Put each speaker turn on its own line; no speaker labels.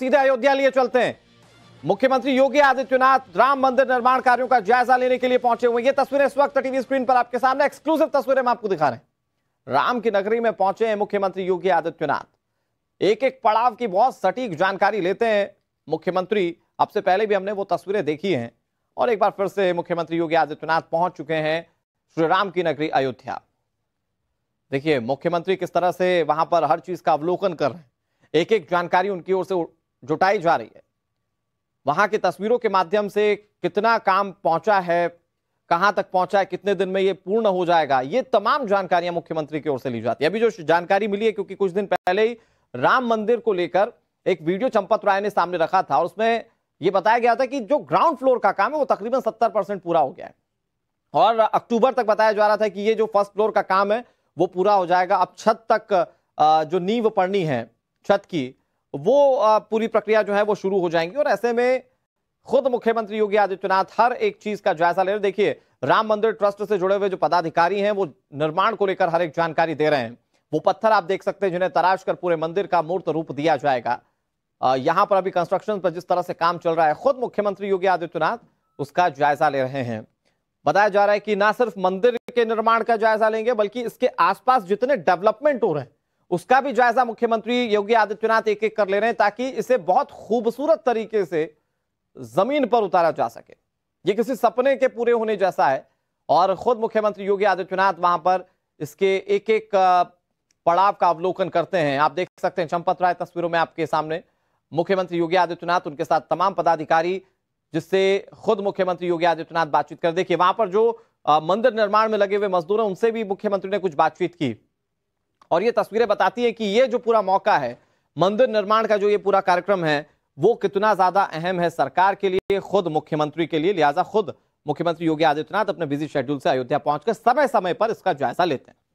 सीधे अयोध्या लिए चलते हैं मुख्यमंत्री योगी आदित्यनाथ राम मंदिर निर्माण कार्यों का जायजा लेने के लिए पहुंचे हुए ये तस्वीरें इस वक्त टीवी स्क्रीन पर आपके सामने एक्सक्लूसिव तस्वीरें हम आपको दिखा रहे हैं राम की नगरी में पहुंचे हैं मुख्यमंत्री योगी आदित्यनाथ एक एक पड़ाव की बहुत सटीक जानकारी लेते हैं मुख्यमंत्री अब से पहले भी हमने वो तस्वीरें देखी हैं और एक बार फिर से मुख्यमंत्री योगी आदित्यनाथ पहुंच चुके हैं श्री राम की नगरी अयोध्या देखिए मुख्यमंत्री किस तरह से वहां पर हर चीज का अवलोकन कर रहे हैं एक एक जानकारी उनकी ओर से जुटाई जा रही है वहां की तस्वीरों के माध्यम से कितना काम पहुंचा है कहां तक पहुंचा है कितने दिन में यह पूर्ण हो जाएगा यह तमाम जानकारियां मुख्यमंत्री की ओर से ली जाती है अभी जो जानकारी मिली है क्योंकि कुछ दिन पहले ही राम मंदिर को लेकर एक वीडियो चंपत राय ने सामने रखा था और उसमें यह बताया गया था कि जो ग्राउंड फ्लोर का काम है वो तकरीबन सत्तर परसेंट पूरा हो गया है और अक्टूबर तक बताया जा रहा था कि ये जो फर्स्ट फ्लोर का काम है वो पूरा हो जाएगा अब छत तक जो नींव पड़नी है छत की वो पूरी प्रक्रिया जो है वो शुरू हो जाएंगी और ऐसे में खुद मुख्यमंत्री योगी आदित्यनाथ हर एक चीज का जायजा ले रहे देखिए राम मंदिर ट्रस्ट से जुड़े हुए जो पदाधिकारी हैं वो निर्माण को लेकर हर एक जानकारी दे रहे हैं वो पत्थर आप देख सकते हैं जिन्हें तराश कर पूरे मंदिर का मूर्त रूप दिया जाएगा यहां पर अभी कंस्ट्रक्शन पर जिस तरह से काम चल रहा है खुद मुख्यमंत्री योगी आदित्यनाथ उसका जायजा ले रहे हैं बताया जा रहा है कि ना सिर्फ मंदिर के निर्माण का जायजा लेंगे बल्कि इसके आसपास जितने डेवलपमेंट हो रहे हैं उसका भी जायजा मुख्यमंत्री योगी आदित्यनाथ एक एक कर ले रहे हैं ताकि इसे बहुत खूबसूरत तरीके से जमीन पर उतारा जा सके ये किसी सपने के पूरे होने जैसा है और खुद मुख्यमंत्री योगी आदित्यनाथ वहां पर इसके एक एक पड़ाव का अवलोकन करते हैं आप देख सकते हैं चंपत राय तस्वीरों में आपके सामने मुख्यमंत्री योगी आदित्यनाथ उनके साथ तमाम पदाधिकारी जिससे खुद मुख्यमंत्री योगी आदित्यनाथ बातचीत कर देखिए वहां पर जो मंदिर निर्माण में लगे हुए मजदूर हैं उनसे भी मुख्यमंत्री ने कुछ बातचीत की और ये तस्वीरें बताती है कि ये जो पूरा मौका है मंदिर निर्माण का जो ये पूरा कार्यक्रम है वो कितना ज़्यादा अहम है सरकार के लिए खुद मुख्यमंत्री के लिए लिहाजा खुद मुख्यमंत्री योगी आदित्यनाथ अपने बिजी शेड्यूल से अयोध्या पहुंचकर समय समय पर इसका जायजा लेते हैं